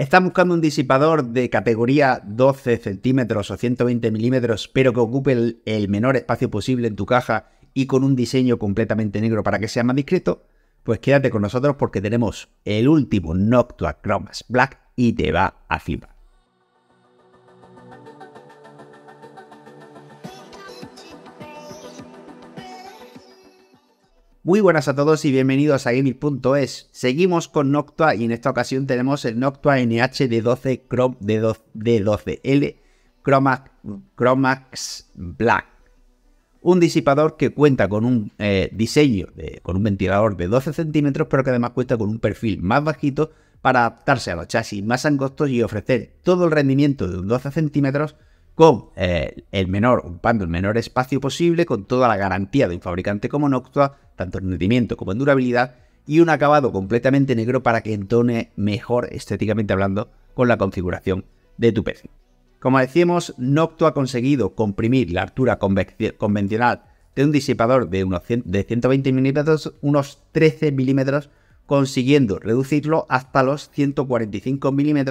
¿Estás buscando un disipador de categoría 12 centímetros o 120 milímetros, pero que ocupe el, menor espacio posible en tu caja y con un diseño completamente negro para que sea más discreto? Pues quédate con nosotros porque tenemos el último Noctua Chromas Black y te va a flipar. Muy buenas a todos y bienvenidos a Gaming.es. Seguimos con Noctua y en esta ocasión tenemos el Noctua NH-D12 l Chromax, Black. Un disipador que cuenta con un eh, diseño, con un ventilador de 12 centímetros, pero que además cuenta con un perfil más bajito para adaptarse a los chasis más angostos y ofrecer todo el rendimiento de 12 centímetros con eh, el menor, ocupando el menor espacio posible, con toda la garantía de un fabricante como Noctua, tanto en rendimiento como en durabilidad, y un acabado completamente negro para que entone mejor estéticamente hablando con la configuración de tu PC. Como decíamos, Noctua ha conseguido comprimir la altura convencional de un disipador de, unos de 120 mm unos 13 milímetros, consiguiendo reducirlo hasta los 145 mm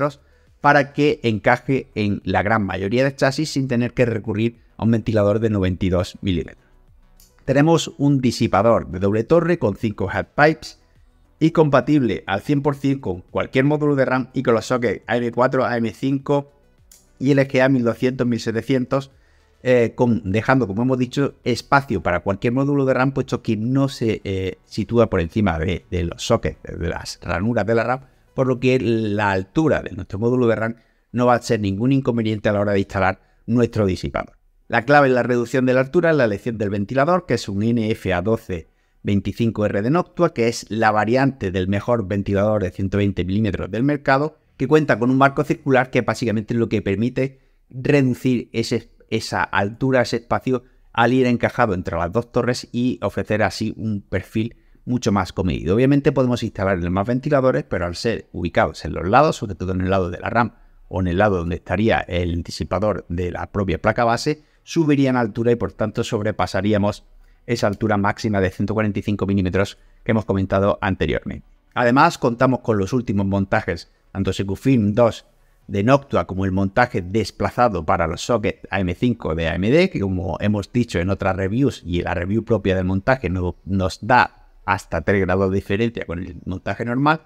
para que encaje en la gran mayoría de chasis sin tener que recurrir a un ventilador de 92 milímetros. Tenemos un disipador de doble torre con 5 headpipes y compatible al 100% con cualquier módulo de RAM y con los sockets AM4, AM5 y LGA 1200, 1700, dejando, como hemos dicho, espacio para cualquier módulo de RAM, puesto que no se eh, sitúa por encima de, de los sockets, de las ranuras de la RAM, por lo que la altura de nuestro módulo de RAM no va a ser ningún inconveniente a la hora de instalar nuestro disipador. La clave en la reducción de la altura es la elección del ventilador, que es un NFA1225R de Noctua, que es la variante del mejor ventilador de 120 mm del mercado, que cuenta con un marco circular que básicamente es lo que permite reducir esa altura, ese espacio, al ir encajado entre las dos torres y ofrecer así un perfil mucho más comido. Obviamente podemos instalar instalarle más ventiladores, pero al ser ubicados en los lados, sobre todo en el lado de la RAM o en el lado donde estaría el anticipador de la propia placa base, subirían altura y por tanto sobrepasaríamos esa altura máxima de 145 milímetros que hemos comentado anteriormente. Además, contamos con los últimos montajes, tanto Secufilm 2 de Noctua como el montaje desplazado para los sockets AM5 de AMD, que como hemos dicho en otras reviews y la review propia del montaje nos da hasta 3 grados de diferencia con el montaje normal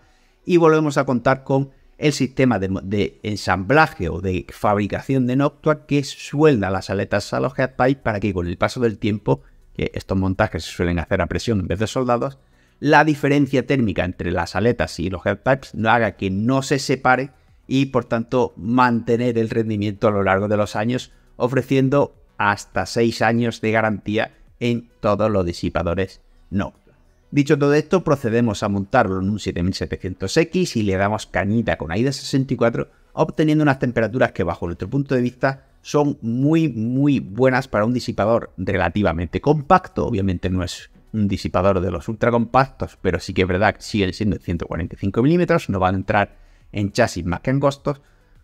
y volvemos a contar con el sistema de, ensamblaje o de fabricación de Noctua que suelda las aletas a los headpipes para que con el paso del tiempo, que estos montajes se suelen hacer a presión en vez de soldados, la diferencia térmica entre las aletas y los headpipes haga que no se separe y por tanto mantener el rendimiento a lo largo de los años ofreciendo hasta 6 años de garantía en todos los disipadores no. Dicho todo esto, procedemos a montarlo en un 7700X y le damos cañita con AIDA 64, obteniendo unas temperaturas que bajo nuestro punto de vista son muy muy buenas para un disipador relativamente compacto, obviamente no es un disipador de los ultra compactos, pero sí que es verdad que siguen siendo 145 milímetros, no van a entrar en chasis más que en costos,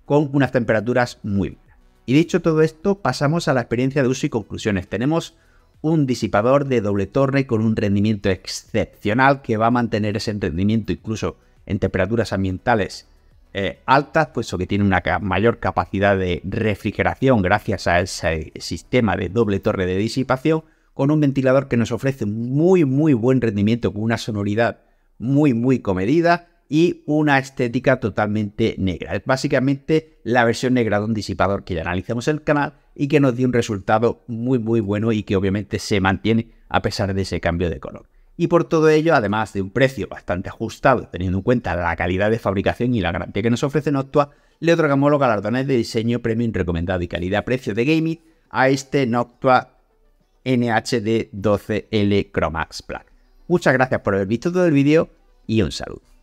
con unas temperaturas muy buenas. Y dicho todo esto, pasamos a la experiencia de uso y conclusiones. Tenemos un disipador de doble torre con un rendimiento excepcional que va a mantener ese rendimiento incluso en temperaturas ambientales eh, altas, puesto que tiene una mayor capacidad de refrigeración gracias a ese sistema de doble torre de disipación, con un ventilador que nos ofrece muy muy buen rendimiento con una sonoridad muy muy comedida y una estética totalmente negra. Es básicamente la versión negra de un disipador que ya analizamos en el canal y que nos dio un resultado muy muy bueno y que obviamente se mantiene a pesar de ese cambio de color. Y por todo ello, además de un precio bastante ajustado, teniendo en cuenta la calidad de fabricación y la garantía que nos ofrece Noctua, le otorgamos los galardones de diseño premium recomendado y calidad-precio de gaming a este Noctua NHD 12L Chromax Black. Muchas gracias por haber visto todo el vídeo y un saludo.